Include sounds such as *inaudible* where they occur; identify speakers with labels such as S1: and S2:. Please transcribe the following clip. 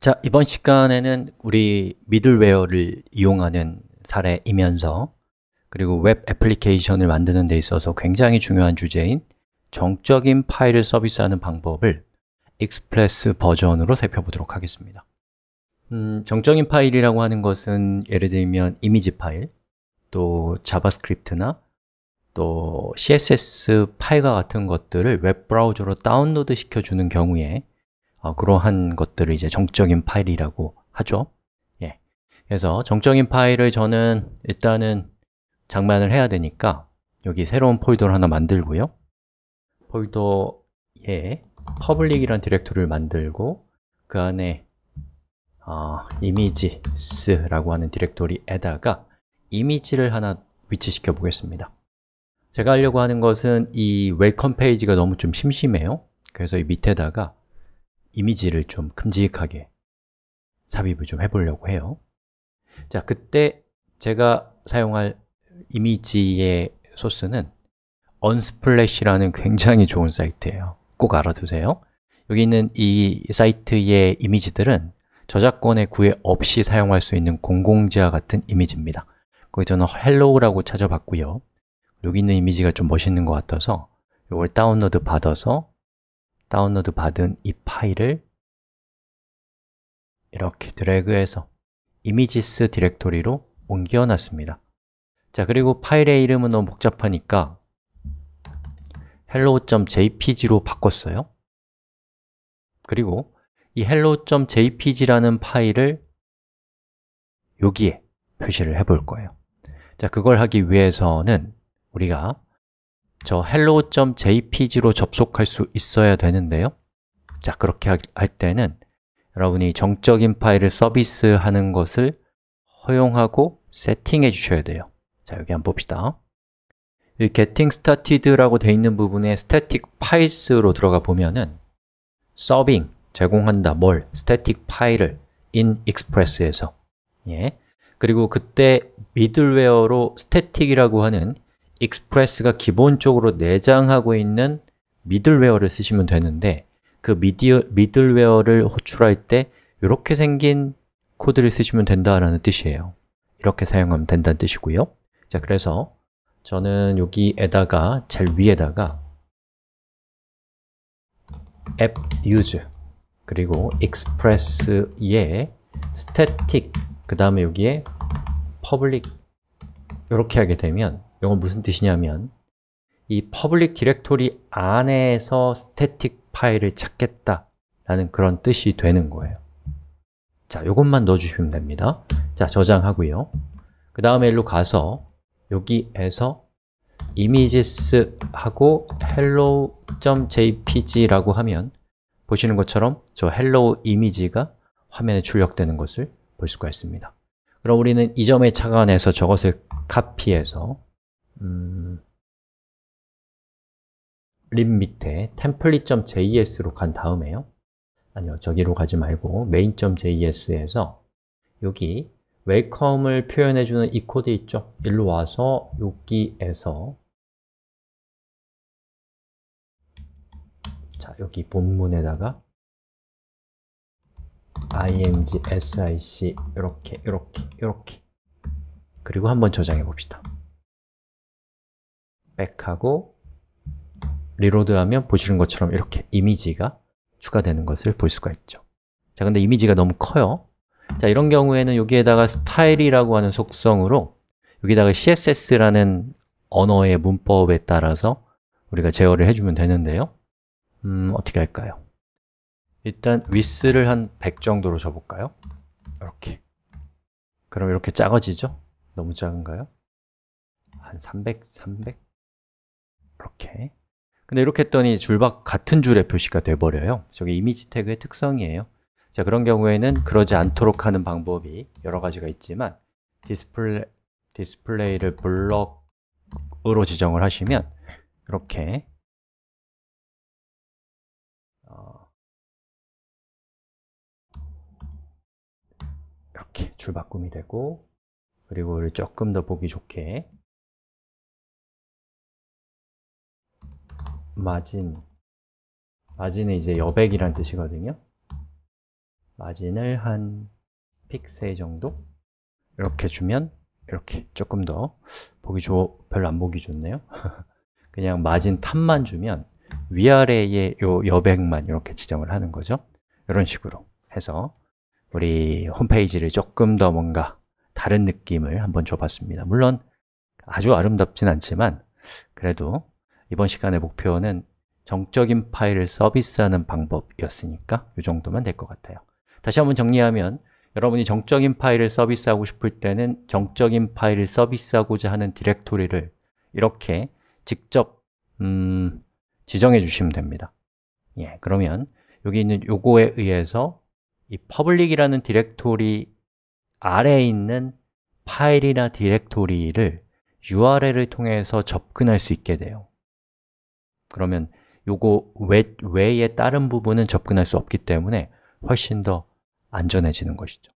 S1: 자, 이번 시간에는 우리 미들웨어를 이용하는 사례이면서 그리고 웹 애플리케이션을 만드는 데 있어서 굉장히 중요한 주제인 정적인 파일을 서비스하는 방법을 익스프레스 버전으로 살펴보도록 하겠습니다. 음, 정적인 파일이라고 하는 것은 예를 들면 이미지 파일, 또 자바스크립트나 또 CSS 파일과 같은 것들을 웹 브라우저로 다운로드 시켜주는 경우에 어, 그러한 것들을 이제 정적인 파일이라고 하죠. 예. 그래서 정적인 파일을 저는 일단은 장만을 해야 되니까 여기 새로운 폴더를 하나 만들고요. 폴더에 예, public이란 디렉토리를 만들고 그 안에 어, i m a g 라고 하는 디렉토리에다가 이미지를 하나 위치시켜 보겠습니다. 제가 하려고 하는 것은 이 웰컴 페이지가 너무 좀 심심해요. 그래서 이 밑에다가 이미지를 좀 큼직하게 삽입을 좀 해보려고 해요 자, 그때 제가 사용할 이미지의 소스는 언스플래시라는 굉장히 좋은 사이트예요 꼭 알아두세요 여기 있는 이 사이트의 이미지들은 저작권의 구애 없이 사용할 수 있는 공공지와 같은 이미지입니다 거기 저는 헬로우라고 찾아봤고요 여기 있는 이미지가 좀 멋있는 것 같아서 이걸 다운로드 받아서 다운로드 받은 이 파일을 이렇게 드래그해서 이미지스 디렉토리로 옮겨놨습니다 자, 그리고 파일의 이름은 너무 복잡하니까 hello.jpg로 바꿨어요 그리고 이 hello.jpg라는 파일을 여기에 표시를 해 볼 거예요 자, 그걸 하기 위해서는 우리가 저 hello.jpg로 접속할 수 있어야 되는데요 자, 그렇게 할 때는 여러분이 정적인 파일을 서비스하는 것을 허용하고 세팅해 주셔야 돼요 자, 여기 한번 봅시다 이 getting started라고 되어 있는 부분에 static files로 들어가 보면은 serving, 제공한다, 뭘, static 파일을 in express에서 예. 그리고 그때 m i d d l e w 들웨어로 static이라고 하는 익스프레스가 기본적으로 내장하고 있는 미들웨어를 쓰시면 되는데 그 미디어, 미들웨어를 호출할 때 이렇게 생긴 코드를 쓰시면 된다라는 뜻이에요 이렇게 사용하면 된다는 뜻이고요 자, 그래서 저는 여기에다가, 제일 위에다가 app use 그리고 express에 static 그 다음에 여기에 public 이렇게 하게 되면 이건 무슨 뜻이냐면 이 public directory 안에서 static 파일을 찾겠다라는 그런 뜻이 되는 거예요 자, 이것만 넣어주시면 됩니다 자, 저장하고요 그 다음에 일로 가서 여기에서 images하고 hello.jpg라고 하면 보시는 것처럼 저 hello i m a g e 가 화면에 출력되는 것을 볼 수가 있습니다 그럼 우리는 이 점에 착안해서 저것을 카피해서 음, 립 밑에 template.js로 간 다음에요 아니요, 저기로 가지 말고 main.js에서 여기 웰컴을 표현해주는 이 코드 있죠? 일로 와서 여기에서 자, 여기 본문에다가 ing, sic 이렇게, 이렇게, 이렇게 그리고 한번 저장해 봅시다 백하고 리로드하면 보시는 것처럼 이렇게 이미지가 추가되는 것을 볼 수가 있죠 자, 근데 이미지가 너무 커요 자, 이런 경우에는 여기에다가 스타일이라고 하는 속성으로 여기다가 css라는 언어의 문법에 따라서 우리가 제어를 해주면 되는데요 음, 어떻게 할까요? 일단 w i d t h 를한 100 정도로 줘볼까요? 이렇게 그럼 이렇게 작아지죠? 너무 작은가요? 한 300, 300? 이렇게 근데 이렇게 했더니 줄박 같은 줄의 표시가 돼버려요 저게 이미지 태그의 특성이에요 자 그런 경우에는 그러지 않도록 하는 방법이 여러 가지가 있지만 디스플레, 디스플레이를 블럭으로 지정을 하시면 이렇게 어, 이렇게 줄 바꿈이 되고 그리고 우리 조금 더 보기 좋게 마진 마진은 이제 여백이란 뜻이거든요 마진을 한 픽셀 정도 이렇게 주면 이렇게 조금 더 보기 좋, 별로 안 보기 좋네요 *laughs* 그냥 마진 탑만 주면 위아래의 요 여백만 이렇게 지정을 하는 거죠 이런 식으로 해서 우리 홈페이지를 조금 더 뭔가 다른 느낌을 한번 줘봤습니다. 물론 아주 아름답진 않지만 그래도 이번 시간의 목표는 정적인 파일을 서비스하는 방법이었으니까 이 정도만 될 것 같아요. 다시 한번 정리하면 여러분이 정적인 파일을 서비스하고 싶을 때는 정적인 파일을 서비스하고자 하는 디렉토리를 이렇게 직접 음, 지정해 주시면 됩니다. 예, 그러면 여기 있는 요거에 의해서 이 public이라는 디렉토리 아래에 있는 파일이나 디렉토리를 URL을 통해서 접근할 수 있게 돼요 그러면 요거 외, 외의 다른 부분은 접근할 수 없기 때문에 훨씬 더 안전해지는 것이죠